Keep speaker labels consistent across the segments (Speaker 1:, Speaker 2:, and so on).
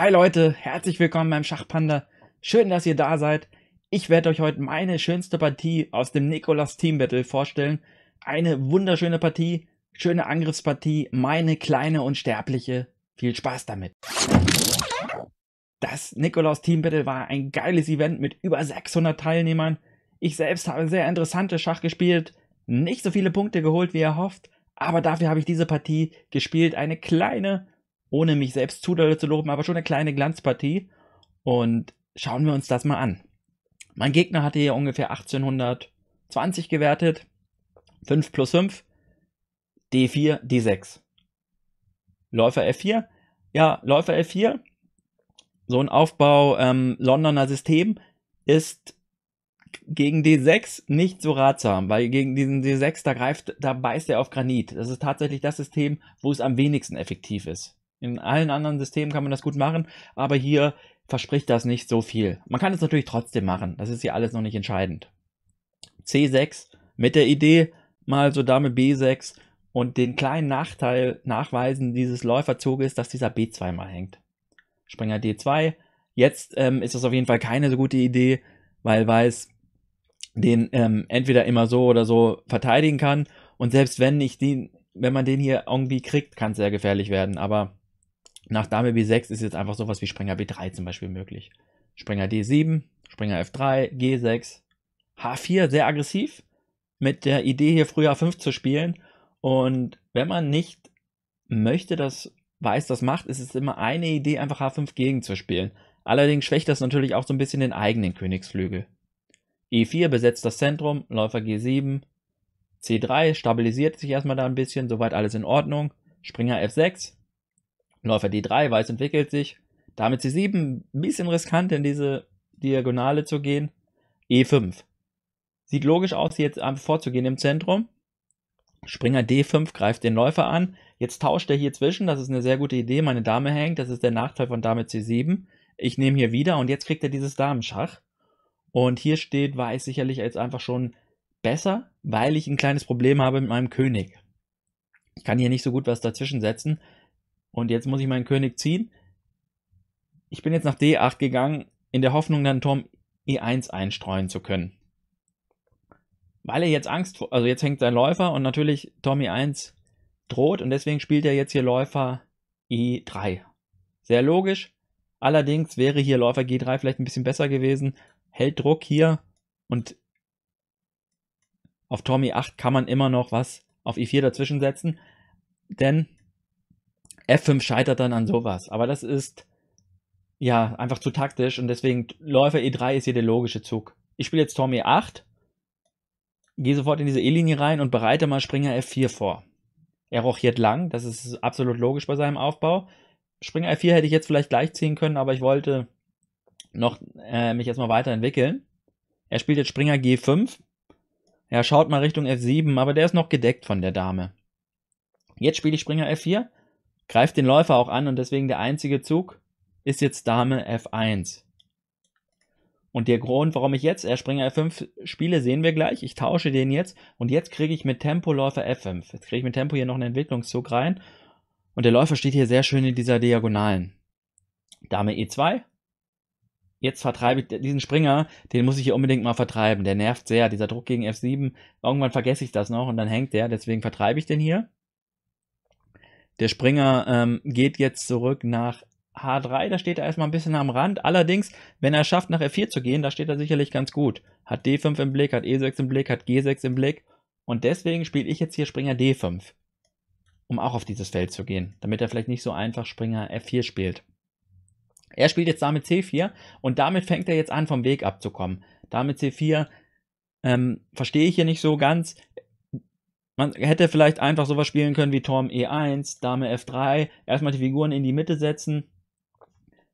Speaker 1: Hi Leute, herzlich willkommen beim Schachpanda. Schön, dass ihr da seid. Ich werde euch heute meine schönste Partie aus dem Nikolas Team Battle vorstellen. Eine wunderschöne Partie, schöne Angriffspartie, meine kleine Unsterbliche. Viel Spaß damit. Das Nikolaus Team Battle war ein geiles Event mit über 600 Teilnehmern. Ich selbst habe sehr interessante Schach gespielt, nicht so viele Punkte geholt wie erhofft, aber dafür habe ich diese Partie gespielt, eine kleine ohne mich selbst zu doll zu loben, aber schon eine kleine Glanzpartie. Und schauen wir uns das mal an. Mein Gegner hatte hier ungefähr 1820 gewertet. 5 plus 5. D4, D6. Läufer F4. Ja, Läufer F4. So ein Aufbau ähm, Londoner System ist gegen D6 nicht so ratsam, weil gegen diesen D6, da greift, da beißt er auf Granit. Das ist tatsächlich das System, wo es am wenigsten effektiv ist. In allen anderen Systemen kann man das gut machen, aber hier verspricht das nicht so viel. Man kann es natürlich trotzdem machen, das ist hier alles noch nicht entscheidend. C6 mit der Idee, mal so Dame B6 und den kleinen Nachteil nachweisen dieses Läuferzuges, dass dieser B2 mal hängt. Springer D2. Jetzt ähm, ist das auf jeden Fall keine so gute Idee, weil Weiß den ähm, entweder immer so oder so verteidigen kann. Und selbst wenn ich den, wenn man den hier irgendwie kriegt, kann es sehr gefährlich werden. Aber nach Dame B6 ist jetzt einfach sowas wie Springer B3 zum Beispiel möglich. Springer D7, Springer F3, G6, H4 sehr aggressiv mit der Idee hier früher 5 zu spielen. Und wenn man nicht möchte, dass Weiß das macht, ist es immer eine Idee, einfach H5 gegenzuspielen. Allerdings schwächt das natürlich auch so ein bisschen den eigenen Königsflügel. E4 besetzt das Zentrum, Läufer G7, C3 stabilisiert sich erstmal da ein bisschen, soweit alles in Ordnung. Springer F6, Läufer D3, Weiß entwickelt sich. Damit C7, ein bisschen riskant in diese Diagonale zu gehen. E5. Sieht logisch aus, hier jetzt vorzugehen im Zentrum. Springer D5 greift den Läufer an. Jetzt tauscht er hier zwischen. Das ist eine sehr gute Idee. Meine Dame hängt. Das ist der Nachteil von Dame C7. Ich nehme hier wieder und jetzt kriegt er dieses Damenschach. Und hier steht Weiß sicherlich jetzt einfach schon besser, weil ich ein kleines Problem habe mit meinem König. Ich kann hier nicht so gut was dazwischen setzen. Und jetzt muss ich meinen König ziehen. Ich bin jetzt nach D8 gegangen, in der Hoffnung, dann Turm E1 einstreuen zu können. Weil er jetzt Angst vor, also jetzt hängt sein Läufer und natürlich Turm E1 droht und deswegen spielt er jetzt hier Läufer E3. Sehr logisch. Allerdings wäre hier Läufer G3 vielleicht ein bisschen besser gewesen. Hält Druck hier und auf Turm E8 kann man immer noch was auf E4 dazwischen setzen. Denn F5 scheitert dann an sowas. Aber das ist ja einfach zu taktisch und deswegen Läufer E3 ist hier der logische Zug. Ich spiele jetzt Turm E8, gehe sofort in diese E-Linie rein und bereite mal Springer F4 vor. Er rochiert lang, das ist absolut logisch bei seinem Aufbau. Springer F4 hätte ich jetzt vielleicht gleich ziehen können, aber ich wollte noch äh, mich erstmal weiterentwickeln. Er spielt jetzt Springer G5. Er schaut mal Richtung F7, aber der ist noch gedeckt von der Dame. Jetzt spiele ich Springer F4 greift den Läufer auch an und deswegen der einzige Zug ist jetzt Dame F1. Und der Grund, warum ich jetzt Springer F5 spiele, sehen wir gleich. Ich tausche den jetzt und jetzt kriege ich mit Tempo Läufer F5. Jetzt kriege ich mit Tempo hier noch einen Entwicklungszug rein. Und der Läufer steht hier sehr schön in dieser Diagonalen. Dame E2. Jetzt vertreibe ich diesen Springer, den muss ich hier unbedingt mal vertreiben. Der nervt sehr, dieser Druck gegen F7. Irgendwann vergesse ich das noch und dann hängt der, deswegen vertreibe ich den hier. Der Springer ähm, geht jetzt zurück nach H3, da steht er erstmal ein bisschen am Rand. Allerdings, wenn er schafft, nach F4 zu gehen, da steht er sicherlich ganz gut. Hat D5 im Blick, hat E6 im Blick, hat G6 im Blick. Und deswegen spiele ich jetzt hier Springer D5, um auch auf dieses Feld zu gehen, damit er vielleicht nicht so einfach Springer F4 spielt. Er spielt jetzt damit C4 und damit fängt er jetzt an, vom Weg abzukommen. Damit C4 ähm, verstehe ich hier nicht so ganz. Man hätte vielleicht einfach sowas spielen können wie Turm E1, Dame F3, erstmal die Figuren in die Mitte setzen.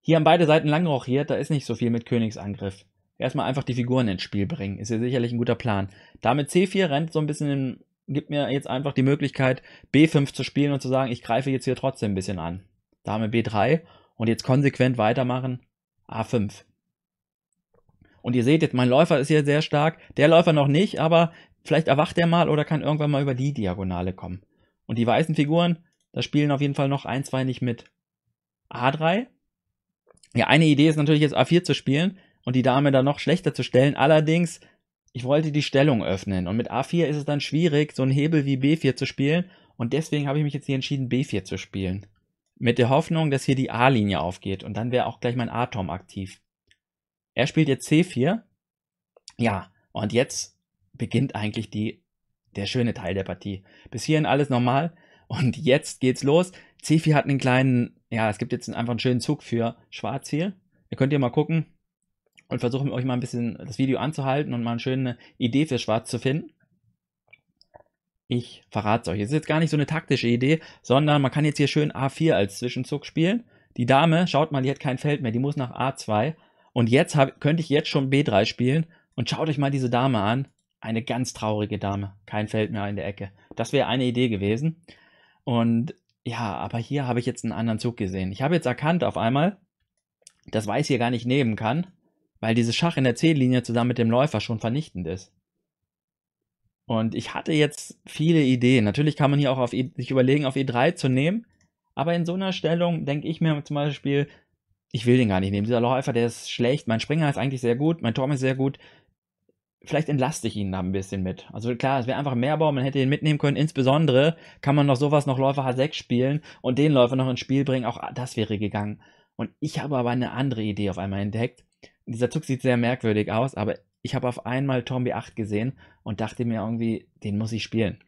Speaker 1: Hier haben beide Seiten lang da ist nicht so viel mit Königsangriff. Erstmal einfach die Figuren ins Spiel bringen, ist ja sicherlich ein guter Plan. Dame C4 rennt so ein bisschen in, gibt mir jetzt einfach die Möglichkeit, B5 zu spielen und zu sagen, ich greife jetzt hier trotzdem ein bisschen an. Dame B3 und jetzt konsequent weitermachen, A5. Und ihr seht jetzt, mein Läufer ist hier sehr stark, der Läufer noch nicht, aber vielleicht erwacht er mal oder kann irgendwann mal über die Diagonale kommen. Und die weißen Figuren, da spielen auf jeden Fall noch ein, zwei nicht mit. A3. Ja, eine Idee ist natürlich jetzt A4 zu spielen und die Dame dann noch schlechter zu stellen. Allerdings, ich wollte die Stellung öffnen und mit A4 ist es dann schwierig, so einen Hebel wie B4 zu spielen und deswegen habe ich mich jetzt hier entschieden, B4 zu spielen. Mit der Hoffnung, dass hier die A-Linie aufgeht und dann wäre auch gleich mein Atom aktiv. Er spielt jetzt C4. Ja, und jetzt beginnt eigentlich die, der schöne Teil der Partie. Bis hierhin alles normal und jetzt geht's los. Cefi hat einen kleinen, ja, es gibt jetzt einfach einen schönen Zug für Schwarz hier. Ihr könnt ihr mal gucken und versuchen euch mal ein bisschen das Video anzuhalten und mal eine schöne Idee für Schwarz zu finden. Ich verrate es euch. Es ist jetzt gar nicht so eine taktische Idee, sondern man kann jetzt hier schön A4 als Zwischenzug spielen. Die Dame, schaut mal, die hat kein Feld mehr, die muss nach A2. Und jetzt hab, könnte ich jetzt schon B3 spielen. Und schaut euch mal diese Dame an eine ganz traurige Dame, kein Feld mehr in der Ecke. Das wäre eine Idee gewesen. Und ja, aber hier habe ich jetzt einen anderen Zug gesehen. Ich habe jetzt erkannt auf einmal, dass Weiß hier gar nicht nehmen kann, weil dieses Schach in der C-Linie zusammen mit dem Läufer schon vernichtend ist. Und ich hatte jetzt viele Ideen. Natürlich kann man hier auch auf e sich überlegen, auf E3 zu nehmen. Aber in so einer Stellung denke ich mir zum Beispiel, ich will den gar nicht nehmen. Dieser Läufer, der ist schlecht. Mein Springer ist eigentlich sehr gut. Mein Turm ist sehr gut vielleicht entlaste ich ihn da ein bisschen mit. Also klar, es wäre einfach mehr Baum, man hätte ihn mitnehmen können. Insbesondere kann man noch sowas, noch Läufer H6 spielen und den Läufer noch ins Spiel bringen. Auch das wäre gegangen. Und ich habe aber eine andere Idee auf einmal entdeckt. Dieser Zug sieht sehr merkwürdig aus, aber ich habe auf einmal Tom B8 gesehen und dachte mir irgendwie, den muss ich spielen.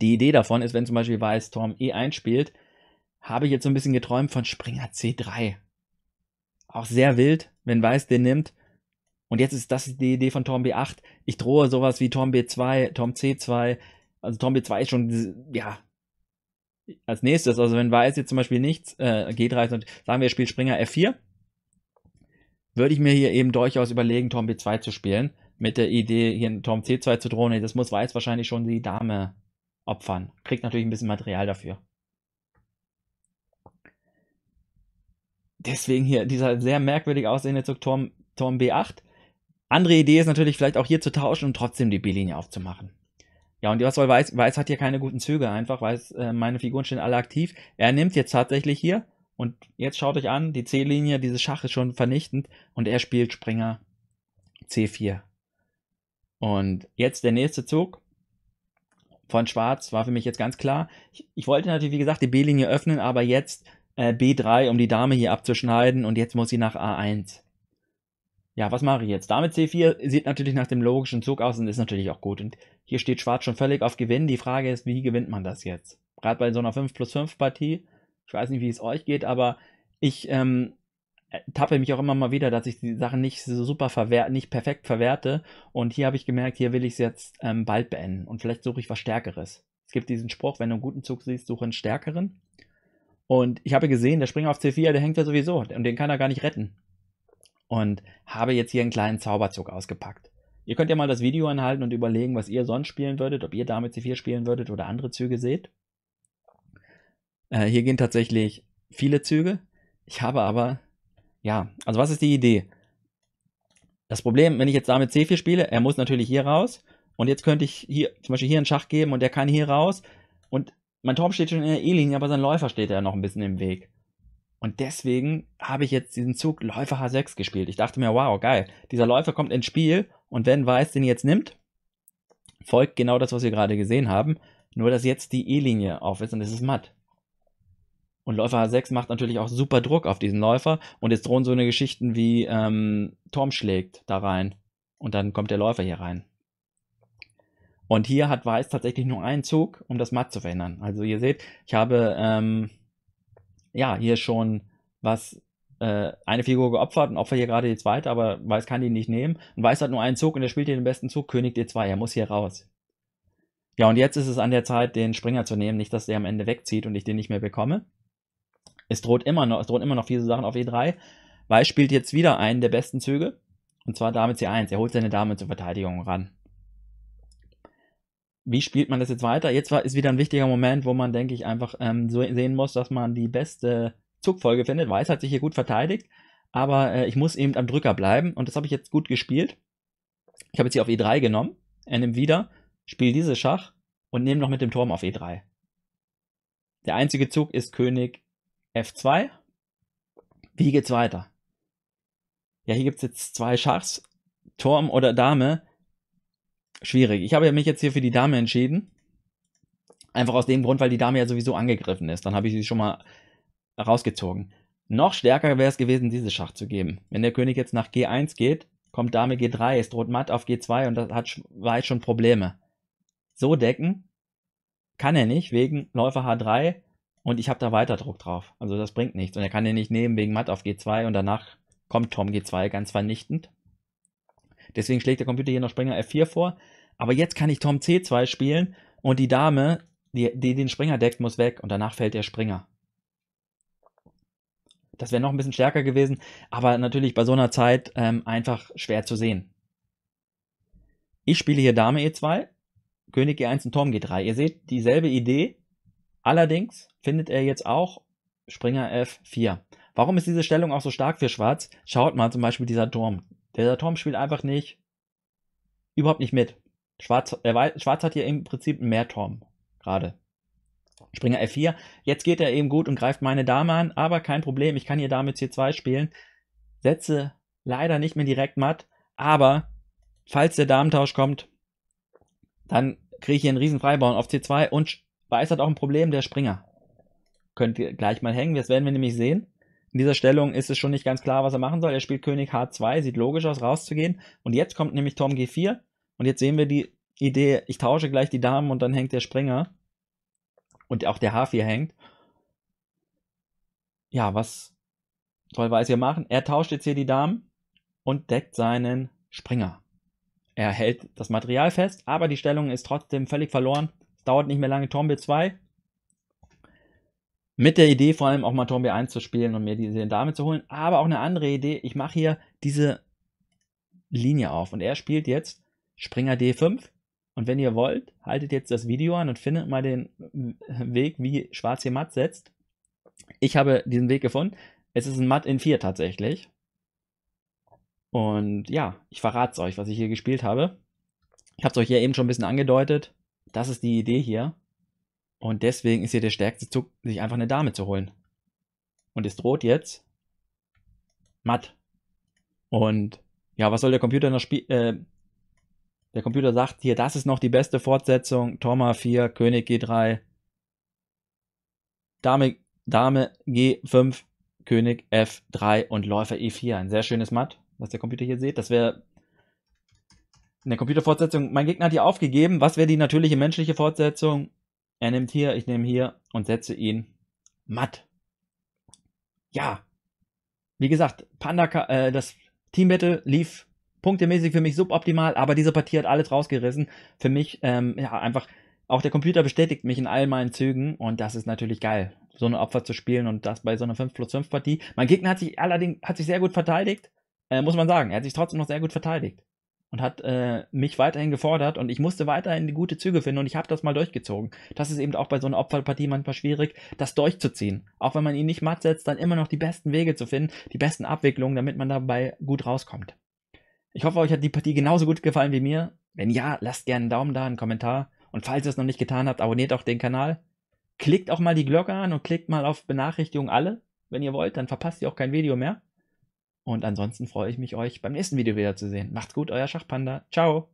Speaker 1: Die Idee davon ist, wenn zum Beispiel Weiß Tom E1 spielt, habe ich jetzt so ein bisschen geträumt von Springer C3. Auch sehr wild, wenn Weiß den nimmt, und jetzt ist das die Idee von Tom B8. Ich drohe sowas wie Tom B2, Tom C2. Also Tom B2 ist schon, ja, als nächstes. Also wenn Weiß jetzt zum Beispiel nichts, äh, G3, und sagen wir, er spielt Springer F4, würde ich mir hier eben durchaus überlegen, Tom B2 zu spielen. Mit der Idee, hier in Tom C2 zu drohen. das muss Weiß wahrscheinlich schon die Dame opfern. Kriegt natürlich ein bisschen Material dafür. Deswegen hier dieser sehr merkwürdig aussehende Zug Tom, Tom B8. Andere Idee ist natürlich vielleicht auch hier zu tauschen und trotzdem die B-Linie aufzumachen. Ja, und was soll Weiß? Weiß hat hier keine guten Züge einfach, weil äh, meine Figuren stehen alle aktiv. Er nimmt jetzt tatsächlich hier und jetzt schaut euch an, die C-Linie, dieses Schach ist schon vernichtend und er spielt Springer C4. Und jetzt der nächste Zug von Schwarz war für mich jetzt ganz klar. Ich, ich wollte natürlich, wie gesagt, die B-Linie öffnen, aber jetzt äh, B3, um die Dame hier abzuschneiden und jetzt muss sie nach A1 ja, was mache ich jetzt? Dame C4 sieht natürlich nach dem logischen Zug aus und ist natürlich auch gut. Und hier steht Schwarz schon völlig auf Gewinn. Die Frage ist, wie gewinnt man das jetzt? Gerade bei so einer 5 plus 5 Partie, ich weiß nicht, wie es euch geht, aber ich ähm, tappe mich auch immer mal wieder, dass ich die Sachen nicht so super verwerte, nicht perfekt verwerte. Und hier habe ich gemerkt, hier will ich es jetzt ähm, bald beenden. Und vielleicht suche ich was Stärkeres. Es gibt diesen Spruch, wenn du einen guten Zug siehst, suche einen stärkeren. Und ich habe gesehen, der Springer auf C4, der hängt ja sowieso und den kann er gar nicht retten und habe jetzt hier einen kleinen Zauberzug ausgepackt. Ihr könnt ja mal das Video anhalten und überlegen, was ihr sonst spielen würdet, ob ihr damit C4 spielen würdet oder andere Züge seht. Äh, hier gehen tatsächlich viele Züge. Ich habe aber, ja, also was ist die Idee? Das Problem, wenn ich jetzt damit C4 spiele, er muss natürlich hier raus. Und jetzt könnte ich hier zum Beispiel hier einen Schach geben und der kann hier raus. Und mein Turm steht schon in der E-Linie, aber sein Läufer steht ja noch ein bisschen im Weg. Und deswegen habe ich jetzt diesen Zug Läufer H6 gespielt. Ich dachte mir, wow, geil. Dieser Läufer kommt ins Spiel und wenn Weiß den jetzt nimmt, folgt genau das, was wir gerade gesehen haben. Nur, dass jetzt die E-Linie auf ist und es ist matt. Und Läufer H6 macht natürlich auch super Druck auf diesen Läufer und jetzt drohen so eine Geschichten wie ähm, Turm schlägt da rein und dann kommt der Läufer hier rein. Und hier hat Weiß tatsächlich nur einen Zug, um das matt zu verhindern. Also ihr seht, ich habe ähm, ja, hier schon was äh, eine Figur geopfert und opfer hier gerade die zweite, aber Weiß kann die nicht nehmen. Und Weiß hat nur einen Zug und er spielt hier den besten Zug, König D2, er muss hier raus. Ja, und jetzt ist es an der Zeit, den Springer zu nehmen, nicht, dass der am Ende wegzieht und ich den nicht mehr bekomme. Es droht immer noch, es drohen immer noch viele Sachen auf E3. Weiß spielt jetzt wieder einen der besten Züge, und zwar Dame C1. Er holt seine Dame zur Verteidigung ran wie spielt man das jetzt weiter? Jetzt war, ist wieder ein wichtiger Moment, wo man, denke ich, einfach ähm, so sehen muss, dass man die beste Zugfolge findet. Weiß hat sich hier gut verteidigt, aber äh, ich muss eben am Drücker bleiben und das habe ich jetzt gut gespielt. Ich habe jetzt hier auf E3 genommen, er nimmt wieder, spielt dieses Schach und nehme noch mit dem Turm auf E3. Der einzige Zug ist König F2. Wie geht's weiter? Ja, hier gibt's jetzt zwei Schachs, Turm oder Dame schwierig. Ich habe mich jetzt hier für die Dame entschieden. Einfach aus dem Grund, weil die Dame ja sowieso angegriffen ist. Dann habe ich sie schon mal rausgezogen. Noch stärker wäre es gewesen, diese Schach zu geben. Wenn der König jetzt nach G1 geht, kommt Dame G3, es droht matt auf G2 und das hat Weiß halt schon Probleme. So decken kann er nicht wegen Läufer H3 und ich habe da weiter Druck drauf. Also das bringt nichts und er kann den nicht nehmen wegen matt auf G2 und danach kommt Tom G2 ganz vernichtend. Deswegen schlägt der Computer hier noch Springer F4 vor. Aber jetzt kann ich Tom C2 spielen und die Dame, die, die den Springer deckt, muss weg und danach fällt der Springer. Das wäre noch ein bisschen stärker gewesen, aber natürlich bei so einer Zeit ähm, einfach schwer zu sehen. Ich spiele hier Dame E2, König G1 e und Turm G3. Ihr seht dieselbe Idee, allerdings findet er jetzt auch Springer F4. Warum ist diese Stellung auch so stark für Schwarz? Schaut mal zum Beispiel dieser Turm. Der Tom spielt einfach nicht, überhaupt nicht mit. Schwarz, äh, Schwarz hat hier im Prinzip mehr Tom gerade. Springer F4. Jetzt geht er eben gut und greift meine Dame an, aber kein Problem, ich kann hier Dame C2 spielen. Setze leider nicht mehr direkt matt, aber falls der Damentausch kommt, dann kriege ich hier einen riesen Freibauern auf C2 und Weiß hat auch ein Problem, der Springer. Könnt ihr gleich mal hängen, das werden wir nämlich sehen. In dieser Stellung ist es schon nicht ganz klar, was er machen soll. Er spielt König H2, sieht logisch aus, rauszugehen. Und jetzt kommt nämlich Tom G4. Und jetzt sehen wir die Idee, ich tausche gleich die Damen und dann hängt der Springer. Und auch der H4 hängt. Ja, was soll Weiß hier machen? Er tauscht jetzt hier die Damen und deckt seinen Springer. Er hält das Material fest, aber die Stellung ist trotzdem völlig verloren. Es dauert nicht mehr lange. Tom B2 mit der Idee vor allem auch mal Tomb 1 zu spielen und mir diese Dame zu holen. Aber auch eine andere Idee, ich mache hier diese Linie auf und er spielt jetzt Springer D5. Und wenn ihr wollt, haltet jetzt das Video an und findet mal den Weg, wie Schwarz hier matt setzt. Ich habe diesen Weg gefunden. Es ist ein Matt in 4 tatsächlich. Und ja, ich verrate es euch, was ich hier gespielt habe. Ich habe es euch ja eben schon ein bisschen angedeutet. Das ist die Idee hier. Und deswegen ist hier der stärkste Zug, sich einfach eine Dame zu holen. Und es droht jetzt matt. Und ja, was soll der Computer noch spielen? Äh, der Computer sagt hier, das ist noch die beste Fortsetzung. Torma 4, König G3, Dame, Dame G5, König F3 und Läufer E4. Ein sehr schönes Matt, was der Computer hier sieht. Das wäre eine Computerfortsetzung. Mein Gegner hat hier aufgegeben. Was wäre die natürliche menschliche Fortsetzung? Er nimmt hier, ich nehme hier und setze ihn matt. Ja, wie gesagt, Panda, äh, das Team Battle lief punktemäßig für mich suboptimal, aber diese Partie hat alles rausgerissen. Für mich, ähm, ja, einfach, auch der Computer bestätigt mich in all meinen Zügen und das ist natürlich geil, so eine Opfer zu spielen und das bei so einer 5 plus 5 Partie. Mein Gegner hat sich allerdings, hat sich sehr gut verteidigt, äh, muss man sagen. Er hat sich trotzdem noch sehr gut verteidigt und hat äh, mich weiterhin gefordert und ich musste weiterhin gute Züge finden und ich habe das mal durchgezogen. Das ist eben auch bei so einer Opferpartie manchmal schwierig, das durchzuziehen. Auch wenn man ihn nicht matt setzt, dann immer noch die besten Wege zu finden, die besten Abwicklungen, damit man dabei gut rauskommt. Ich hoffe, euch hat die Partie genauso gut gefallen wie mir. Wenn ja, lasst gerne einen Daumen da, einen Kommentar und falls ihr es noch nicht getan habt, abonniert auch den Kanal. Klickt auch mal die Glocke an und klickt mal auf Benachrichtigungen alle, wenn ihr wollt, dann verpasst ihr auch kein Video mehr. Und ansonsten freue ich mich, euch beim nächsten Video wiederzusehen. Macht's gut, euer Schachpanda. Ciao!